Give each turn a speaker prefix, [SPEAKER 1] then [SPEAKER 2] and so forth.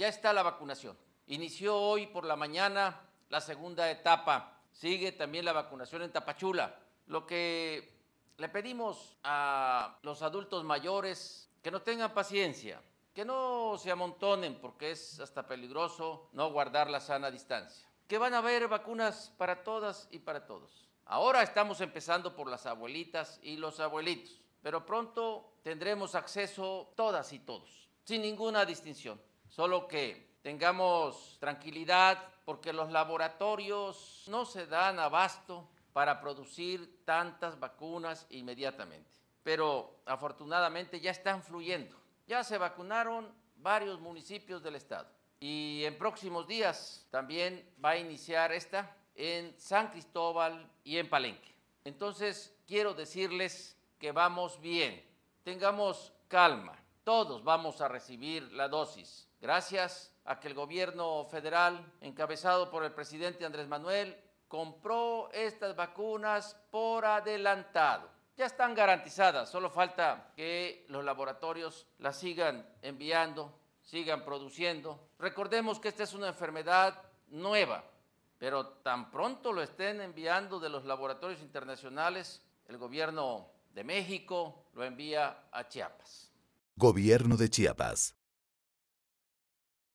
[SPEAKER 1] ya está la vacunación. Inició hoy por la mañana la segunda etapa. Sigue también la vacunación en Tapachula. Lo que le pedimos a los adultos mayores que no tengan paciencia, que no se amontonen porque es hasta peligroso no guardar la sana distancia. Que van a haber vacunas para todas y para todos. Ahora estamos empezando por las abuelitas y los abuelitos, pero pronto tendremos acceso todas y todos, sin ninguna distinción. Solo que tengamos tranquilidad porque los laboratorios no se dan abasto para producir tantas vacunas inmediatamente. Pero afortunadamente ya están fluyendo. Ya se vacunaron varios municipios del estado. Y en próximos días también va a iniciar esta en San Cristóbal y en Palenque. Entonces, quiero decirles que vamos bien, tengamos calma, todos vamos a recibir la dosis. Gracias a que el gobierno federal, encabezado por el presidente Andrés Manuel, compró estas vacunas por adelantado. Ya están garantizadas, solo falta que los laboratorios las sigan enviando, sigan produciendo. Recordemos que esta es una enfermedad nueva, pero tan pronto lo estén enviando de los laboratorios internacionales, el gobierno de México lo envía a Chiapas. Gobierno de Chiapas.